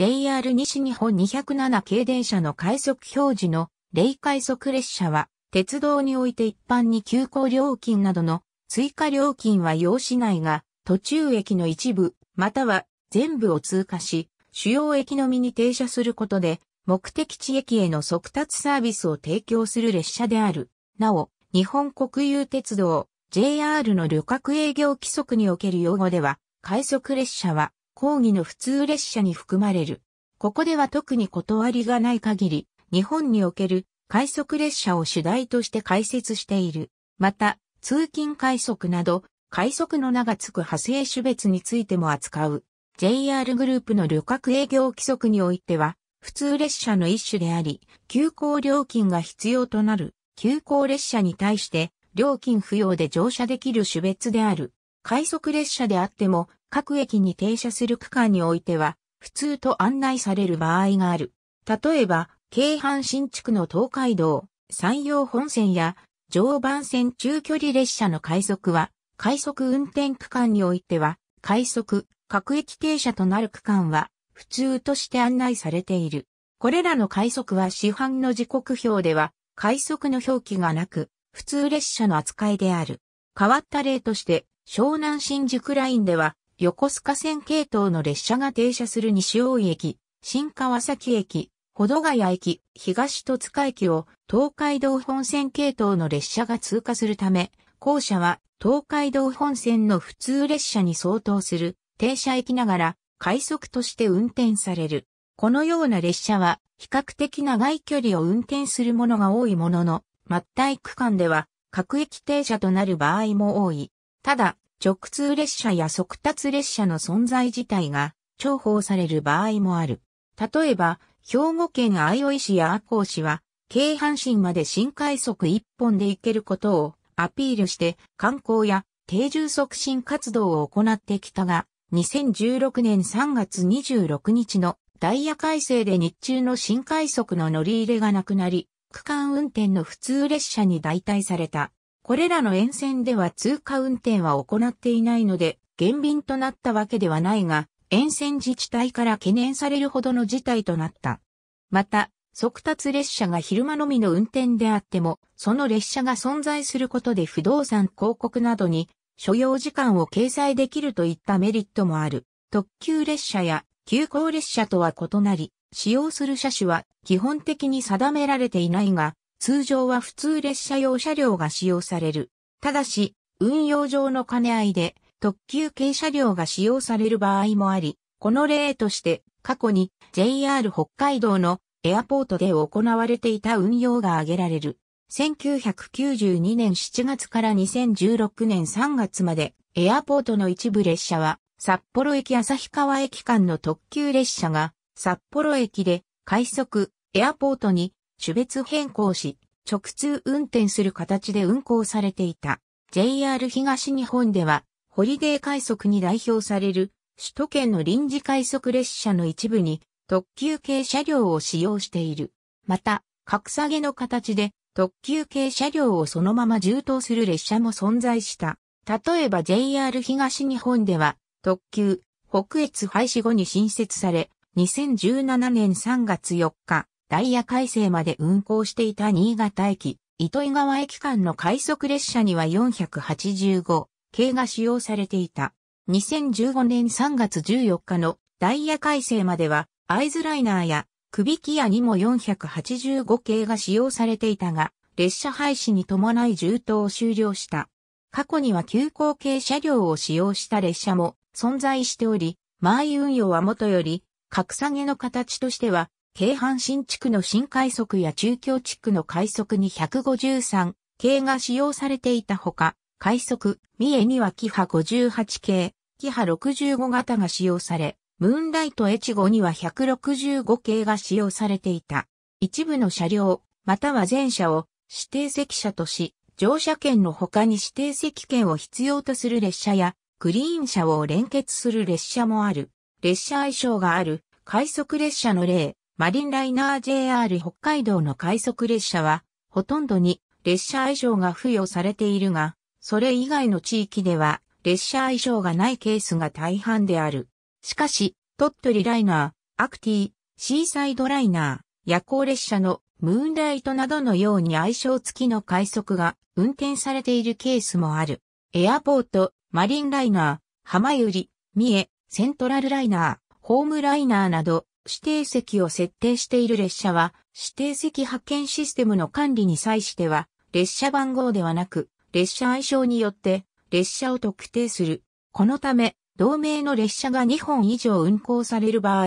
JR 西日本207系電車の快速表示の霊快速列車は、鉄道において一般に急行料金などの追加料金は要しないが、途中駅の一部、または全部を通過し、主要駅のみに停車することで、目的地駅への速達サービスを提供する列車である。なお、日本国有鉄道 JR の旅客営業規則における用語では、快速列車は抗議の普通列車に含まれる。ここでは特に断りがない限り、日本における快速列車を主題として解説している。また、通勤快速など、快速の名が付く派生種別についても扱う。JR グループの旅客営業規則においては、普通列車の一種であり、急行料金が必要となる、急行列車に対して、料金不要で乗車できる種別である。快速列車であっても、各駅に停車する区間においては、普通と案内される場合がある。例えば、京阪新地区の東海道、山陽本線や常磐線中距離列車の快速は、快速運転区間においては、快速、各駅停車となる区間は、普通として案内されている。これらの快速は市販の時刻表では、快速の表記がなく、普通列車の扱いである。変わった例として、湘南新宿ラインでは、横須賀線系統の列車が停車する西大井駅、新川崎駅、保土ヶ谷駅、東戸塚駅を東海道本線系統の列車が通過するため、校舎は東海道本線の普通列車に相当する停車駅ながら快速として運転される。このような列車は比較的長い距離を運転するものが多いものの、末端区間では各駅停車となる場合も多い。ただ、直通列車や速達列車の存在自体が重宝される場合もある。例えば、兵庫県愛生市や赤穂市は、京阪神まで新快速一本で行けることをアピールして観光や定住促進活動を行ってきたが、2016年3月26日のダイヤ改正で日中の新快速の乗り入れがなくなり、区間運転の普通列車に代替された。これらの沿線では通過運転は行っていないので、減便となったわけではないが、沿線自治体から懸念されるほどの事態となった。また、速達列車が昼間のみの運転であっても、その列車が存在することで不動産広告などに所要時間を掲載できるといったメリットもある。特急列車や急行列車とは異なり、使用する車種は基本的に定められていないが、通常は普通列車用車両が使用される。ただし、運用上の兼ね合いで、特急系車両が使用される場合もあり、この例として過去に JR 北海道のエアポートで行われていた運用が挙げられる。1992年7月から2016年3月までエアポートの一部列車は札幌駅旭川駅間の特急列車が札幌駅で快速エアポートに種別変更し、直通運転する形で運行されていた。JR 東日本では、ホリデー快速に代表される、首都圏の臨時快速列車の一部に、特急系車両を使用している。また、格下げの形で、特急系車両をそのまま充当する列車も存在した。例えば JR 東日本では、特急、北越廃止後に新設され、2017年3月4日、ダイヤ改正まで運行していた新潟駅、糸井川駅間の快速列車には485系が使用されていた。2015年3月14日のダイヤ改正までは、アイズライナーやクビキアにも485系が使用されていたが、列車廃止に伴い充当を終了した。過去には急行系車両を使用した列車も存在しており、前運用はもとより、格下げの形としては京阪新地区の新快速や中京地区の快速に153系が使用されていたほか、快速、三重にはキハ58系、キハ65型が使用され、ムーンライト越後には165系が使用されていた。一部の車両、または全車を指定席車とし、乗車券の他に指定席券を必要とする列車や、クリーン車を連結する列車もある。列車愛称がある、快速列車の例、マリンライナー JR 北海道の快速列車は、ほとんどに列車愛称が付与されているが、それ以外の地域では列車愛称がないケースが大半である。しかし、鳥取ライナー、アクティ、シーサイドライナー、夜行列車のムーンライトなどのように愛称付きの快速が運転されているケースもある。エアポート、マリンライナー、浜ゆり、三重、セントラルライナー、ホームライナーなど指定席を設定している列車は、指定席派遣システムの管理に際しては、列車番号ではなく、列車愛称によって、列車を特定する。このため、同名の列車が2本以上運行される場合、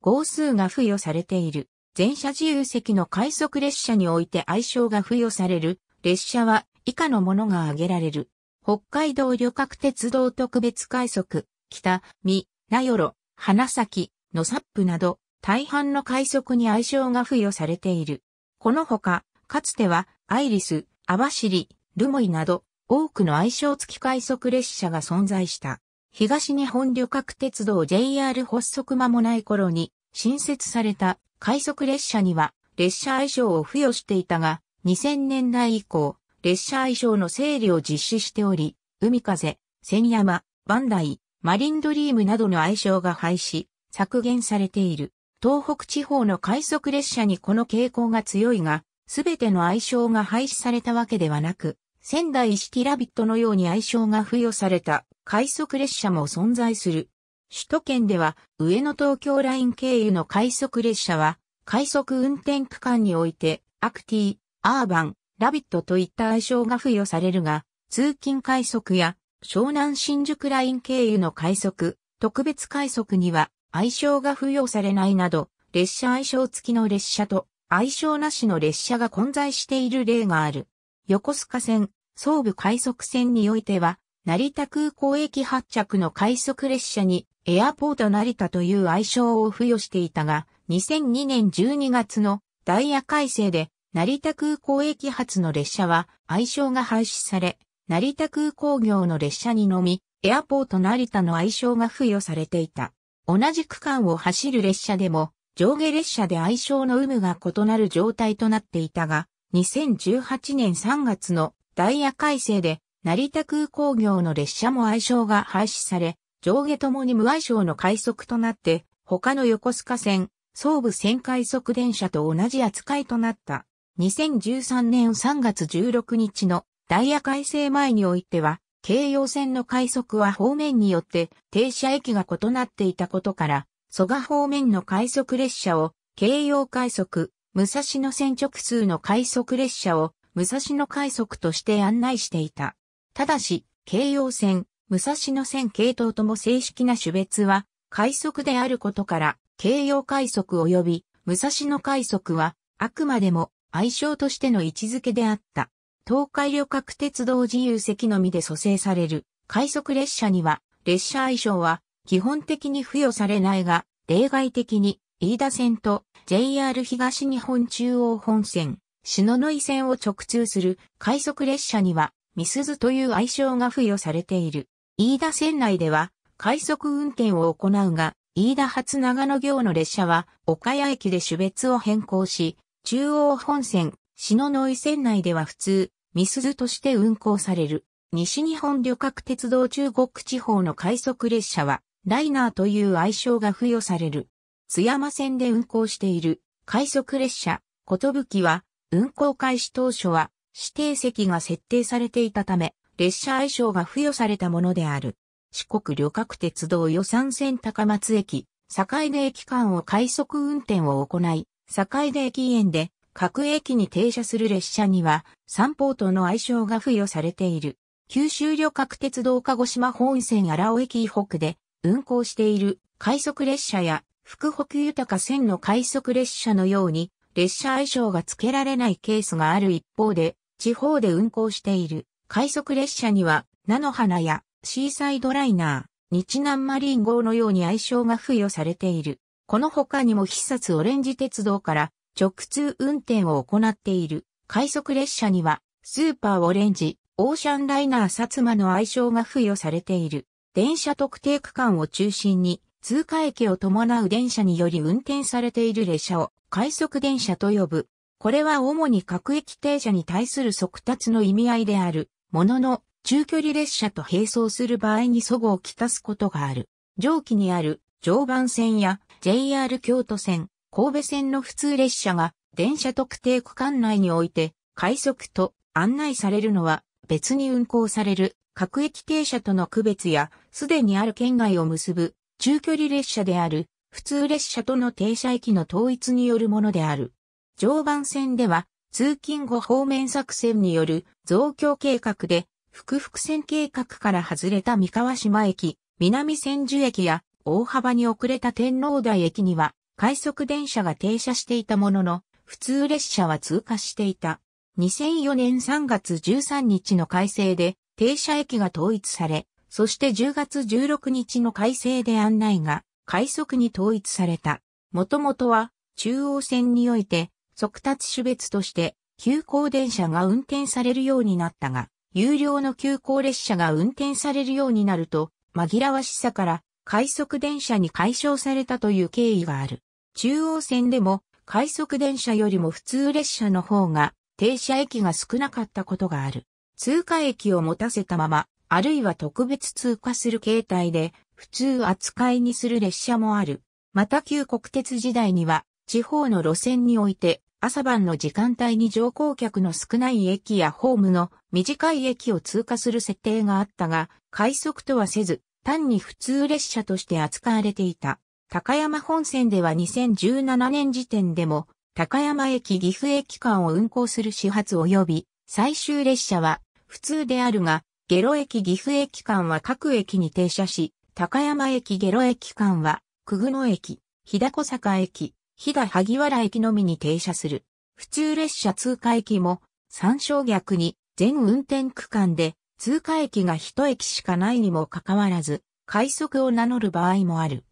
号数が付与されている。全車自由席の快速列車において愛称が付与される列車は以下のものが挙げられる。北海道旅客鉄道特別快速、北、三、名寄、花咲、のサップなど、大半の快速に愛称が付与されている。このほか、かつては、アイリス、アバシリ、ルモイなど、多くの愛称付き快速列車が存在した。東日本旅客鉄道 JR 発足間もない頃に新設された快速列車には列車愛称を付与していたが、2000年代以降、列車愛称の整理を実施しており、海風、千山、バンダイ、マリンドリームなどの愛称が廃止、削減されている。東北地方の快速列車にこの傾向が強いが、すべての愛称が廃止されたわけではなく、仙台式ラビットのように愛称が付与された快速列車も存在する。首都圏では上野東京ライン経由の快速列車は、快速運転区間において、アクティ、アーバン、ラビットといった愛称が付与されるが、通勤快速や湘南新宿ライン経由の快速、特別快速には愛称が付与されないなど、列車愛称付きの列車と愛称なしの列車が混在している例がある。横須賀線、総武快速線においては、成田空港駅発着の快速列車にエアポート成田という愛称を付与していたが、2002年12月のダイヤ改正で成田空港駅発の列車は愛称が廃止され、成田空港業の列車にのみ、エアポート成田の愛称が付与されていた。同じ区間を走る列車でも、上下列車で相性の有無が異なる状態となっていたが、2018年3月のダイヤ改正で、成田空港業の列車も相性が廃止され、上下ともに無相性の快速となって、他の横須賀線、総武線快速電車と同じ扱いとなった。2013年3月16日のダイヤ改正前においては、京葉線の快速は方面によって停車駅が異なっていたことから、蘇我方面の快速列車を京葉快速、武蔵野線直通の快速列車を武蔵野快速として案内していた。ただし、京葉線、武蔵野線系統とも正式な種別は快速であることから、京葉快速及び武蔵野快速はあくまでも愛称としての位置づけであった。東海旅客鉄道自由席のみで蘇生される快速列車には、列車愛称は基本的に付与されないが、例外的に飯田線と JR 東日本中央本線、篠ノ井線を直通する快速列車には、ミスズという愛称が付与されている。飯田線内では、快速運転を行うが、飯田発長野行の列車は、岡谷駅で種別を変更し、中央本線、篠ノ井線内では普通、みすずとして運行される、西日本旅客鉄道中国地方の快速列車は、ライナーという愛称が付与される。津山線で運行している、快速列車、ことぶきは、運行開始当初は、指定席が設定されていたため、列車愛称が付与されたものである。四国旅客鉄道予算線高松駅、坂出駅間を快速運転を行い、坂出駅園で各駅に停車する列車には、三ポートの愛称が付与されている。九州旅客鉄道鹿児島本線荒尾駅北で運行している快速列車や、福北豊か線の快速列車のように、列車愛称が付けられないケースがある一方で、地方で運行している快速列車には、菜の花やシーサイドライナー、日南マリン号のように愛称が付与されている。この他にも必殺オレンジ鉄道から直通運転を行っている快速列車にはスーパーオレンジ、オーシャンライナー薩摩の愛称が付与されている。電車特定区間を中心に通過駅を伴う電車により運転されている列車を快速電車と呼ぶ。これは主に各駅停車に対する速達の意味合いである。ものの、中距離列車と並走する場合に祖語をきたすことがある。上記にある常磐線や JR 京都線、神戸線の普通列車が電車特定区間内において快速と案内されるのは別に運行される各駅停車との区別やすでにある県外を結ぶ中距離列車である普通列車との停車駅の統一によるものである。常磐線では通勤後方面作戦による増強計画で、複々線計画から外れた三河島駅、南千住駅や大幅に遅れた天皇台駅には快速電車が停車していたものの、普通列車は通過していた。2004年3月13日の改正で停車駅が統一され、そして10月16日の改正で案内が快速に統一された。もともとは中央線において速達種別として急行電車が運転されるようになったが、有料の急行列車が運転されるようになると紛らわしさから快速電車に解消されたという経緯がある。中央線でも快速電車よりも普通列車の方が停車駅が少なかったことがある。通過駅を持たせたまま、あるいは特別通過する形態で普通扱いにする列車もある。また旧国鉄時代には地方の路線において朝晩の時間帯に乗降客の少ない駅やホームの短い駅を通過する設定があったが、快速とはせず、単に普通列車として扱われていた。高山本線では2017年時点でも、高山駅岐阜駅間を運行する始発及び、最終列車は、普通であるが、下呂駅岐阜駅間は各駅に停車し、高山駅下呂駅間は、久久野駅、日高坂駅、日田萩原駅のみに停車する。普通列車通過駅も、参照逆に、全運転区間で、通過駅が一駅しかないにもかかわらず、快速を名乗る場合もある。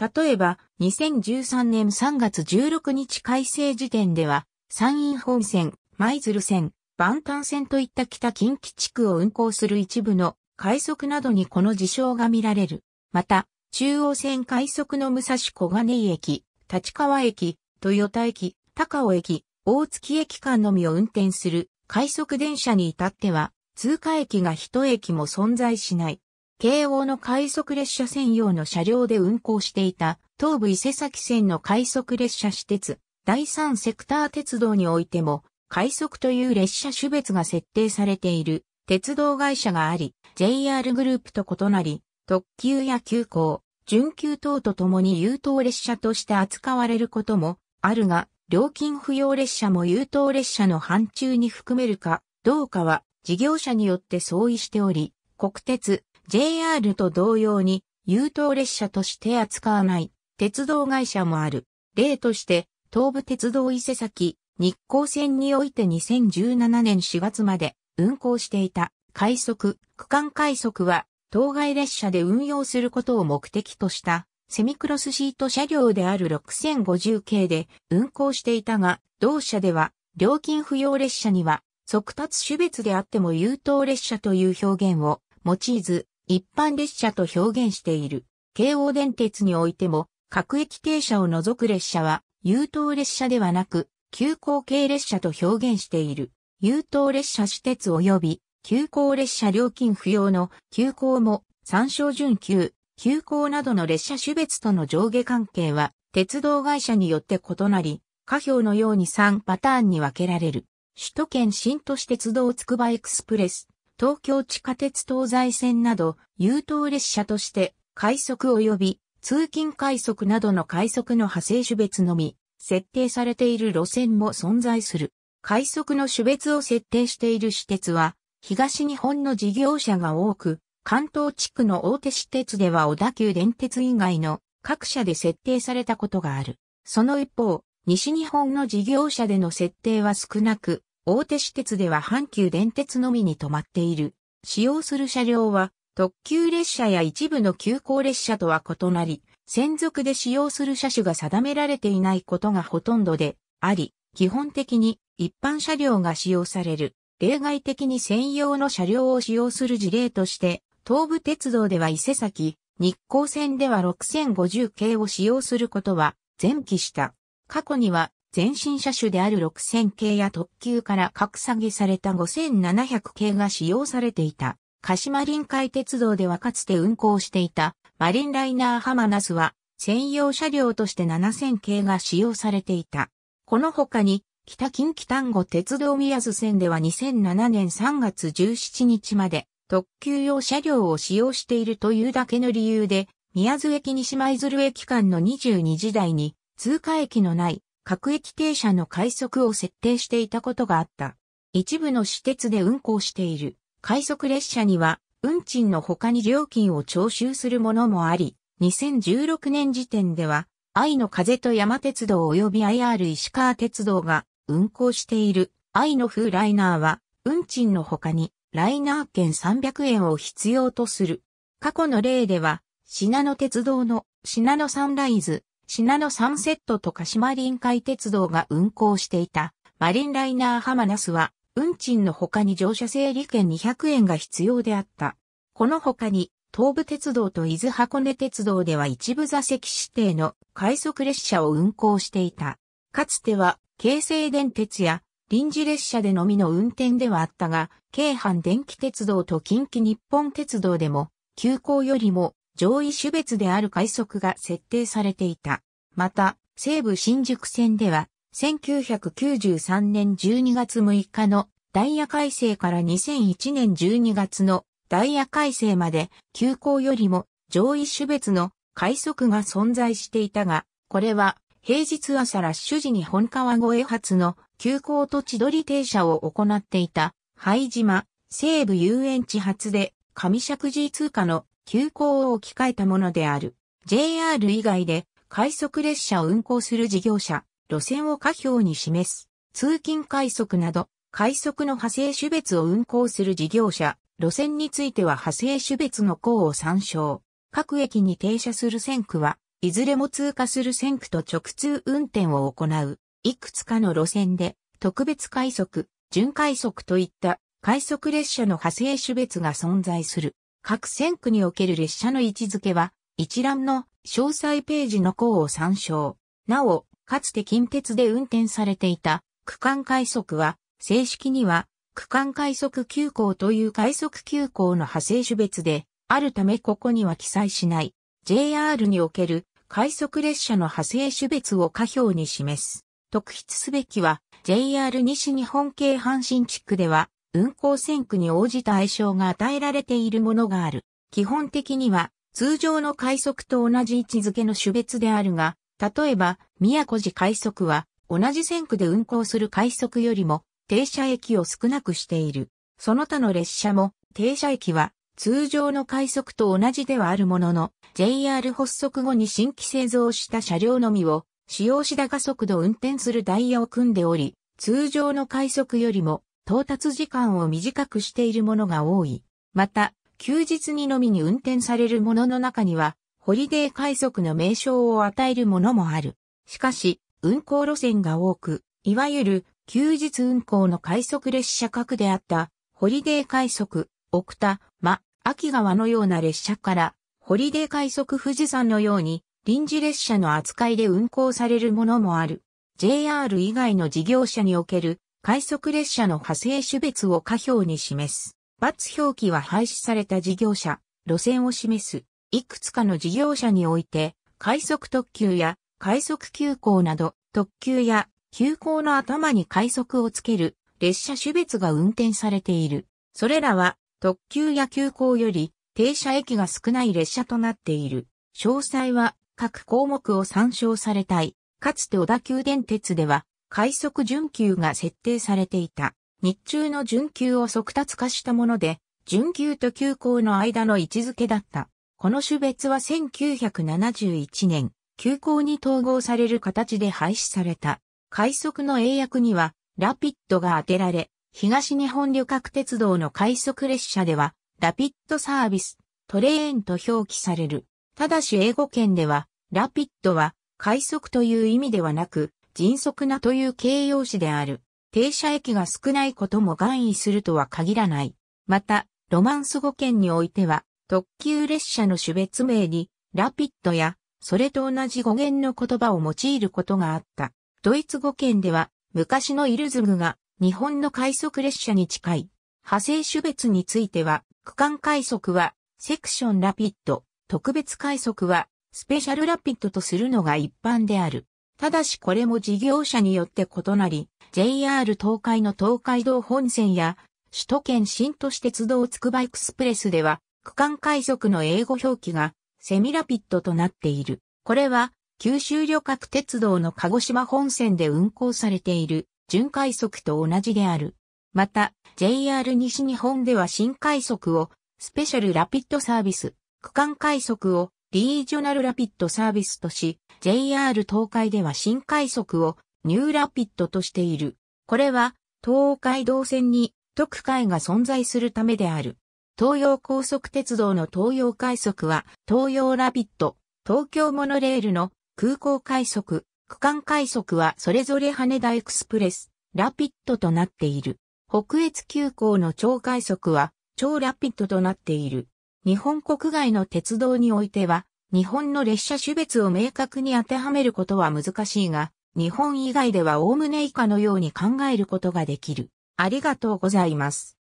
例えば、2013年3月16日改正時点では、山陰本線、舞鶴線、万端線といった北近畿地区を運行する一部の快速などにこの事象が見られる。また、中央線快速の武蔵小金井駅、立川駅、豊田駅、高尾駅、大月駅間のみを運転する快速電車に至っては、通過駅が一駅も存在しない。慶応の快速列車専用の車両で運行していた、東武伊勢崎線の快速列車私鉄、第三セクター鉄道においても、快速という列車種別が設定されている鉄道会社があり、JR グループと異なり、特急や急行、準急等と共に優等列車として扱われることもあるが、料金不要列車も優等列車の範疇に含めるかどうかは事業者によって相違しており、国鉄、JR と同様に優等列車として扱わない鉄道会社もある。例として、東武鉄道伊勢崎、日光線において2017年4月まで運行していた快速、区間快速は、当該列車で運用することを目的としたセミクロスシート車両である6050系で運行していたが、同社では料金不要列車には速達種別であっても優等列車という表現を用いず、一般列車と表現している。京王電鉄においても、各駅停車を除く列車は、優等列車ではなく、急行系列車と表現している。優等列車私鉄及び、急行列車料金不要の急行も、参照準急、急行などの列車種別との上下関係は、鉄道会社によって異なり、下表のように3パターンに分けられる。首都圏新都市鉄道つくばエクスプレス、東京地下鉄東西線など、優等列車として、快速及び通勤快速などの快速の派生種別のみ、設定されている路線も存在する。快速の種別を設定している私鉄は、東日本の事業者が多く、関東地区の大手私鉄では小田急電鉄以外の各社で設定されたことがある。その一方、西日本の事業者での設定は少なく、大手私鉄では阪急電鉄のみに止まっている。使用する車両は特急列車や一部の急行列車とは異なり、専属で使用する車種が定められていないことがほとんどであり、基本的に一般車両が使用される。例外的に専用の車両を使用する事例として、東武鉄道では伊勢崎、日光線では6050系を使用することは前期した。過去には前進車種である6000系や特急から格下げされた5700系が使用されていた。鹿島臨海鉄道ではかつて運行していたマリンライナーハマナスは専用車両として7000系が使用されていた。この他に北近畿丹後鉄道宮津線では2007年3月17日まで特急用車両を使用しているというだけの理由で宮津駅西舞鶴駅間の22時台に通過駅のない各駅停車の快速を設定していたことがあった。一部の私鉄で運行している快速列車には運賃の他に料金を徴収するものもあり、2016年時点では愛の風と山鉄道及び IR 石川鉄道が運行している愛の風ライナーは運賃の他にライナー券300円を必要とする。過去の例では、品野鉄道の品野サンライズ、信濃サンセットと鹿島臨海鉄道が運行していたマリンライナーハマナスは運賃の他に乗車整理券200円が必要であった。この他に東武鉄道と伊豆箱根鉄道では一部座席指定の快速列車を運行していた。かつては京成電鉄や臨時列車でのみの運転ではあったが、京阪電気鉄道と近畿日本鉄道でも、急行よりも上位種別である快速が設定されていた。また、西武新宿線では、1993年12月6日のダイヤ改正から2001年12月のダイヤ改正まで、急行よりも上位種別の快速が存在していたが、これは平日朝ラッシュ時に本川越発の急行と千鳥停車を行っていた、拝島、西部遊園地発で上石神通過の急行を置き換えたものである。JR 以外で快速列車を運行する事業者、路線を下表に示す。通勤快速など、快速の派生種別を運行する事業者、路線については派生種別の項を参照。各駅に停車する線区は、いずれも通過する線区と直通運転を行う。いくつかの路線で、特別快速、準快速といった快速列車の派生種別が存在する。各線区における列車の位置づけは、一覧の詳細ページの項を参照。なお、かつて近鉄で運転されていた区間快速は、正式には区間快速急行という快速急行の派生種別で、あるためここには記載しない JR における快速列車の派生種別を下表に示す。特筆すべきは JR 西日本系阪神地区では運行線区に応じた愛称が与えられているものがある。基本的には、通常の快速と同じ位置づけの種別であるが、例えば、宮古寺快速は、同じ線区で運行する快速よりも、停車駅を少なくしている。その他の列車も、停車駅は、通常の快速と同じではあるものの、JR 発足後に新規製造した車両のみを、使用しだが速度運転するダイヤを組んでおり、通常の快速よりも到達時間を短くしているものが多い。また、休日にのみに運転されるものの中には、ホリデー快速の名称を与えるものもある。しかし、運行路線が多く、いわゆる休日運行の快速列車格であった、ホリデー快速、奥田、間、秋川のような列車から、ホリデー快速富士山のように、臨時列車の扱いで運行されるものもある。JR 以外の事業者における快速列車の派生種別を下表に示す。×表記は廃止された事業者、路線を示す。いくつかの事業者において、快速特急や快速急行など、特急や急行の頭に快速をつける列車種別が運転されている。それらは特急や急行より停車駅が少ない列車となっている。詳細は各項目を参照されたい。かつて小田急電鉄では快速準急が設定されていた。日中の準急を速達化したもので、準急と急行の間の位置づけだった。この種別は1971年、急行に統合される形で廃止された。快速の英訳には、ラピッドが当てられ、東日本旅客鉄道の快速列車では、ラピッドサービス、トレーンと表記される。ただし英語圏では、ラピッドは快速という意味ではなく、迅速なという形容詞である。停車駅が少ないことも含意するとは限らない。また、ロマンス語圏においては、特急列車の種別名に、ラピッドや、それと同じ語源の言葉を用いることがあった。ドイツ語圏では、昔のイルズグが、日本の快速列車に近い。派生種別については、区間快速は、セクションラピッド、特別快速は、スペシャルラピッドとするのが一般である。ただしこれも事業者によって異なり、JR 東海の東海道本線や、首都圏新都市鉄道つくばエクスプレスでは、区間快速の英語表記が、セミラピッドとなっている。これは、九州旅客鉄道の鹿児島本線で運行されている、準快速と同じである。また、JR 西日本では新快速を、スペシャルラピッドサービス、区間快速を、リージョナルラピッドサービスとし、JR 東海では新快速をニューラピッドとしている。これは東海道線に特快が存在するためである。東洋高速鉄道の東洋快速は東洋ラピッド、東京モノレールの空港快速、区間快速はそれぞれ羽田エクスプレス、ラピッドとなっている。北越急行の超快速は超ラピッドとなっている。日本国外の鉄道においては、日本の列車種別を明確に当てはめることは難しいが、日本以外では概ね以下のように考えることができる。ありがとうございます。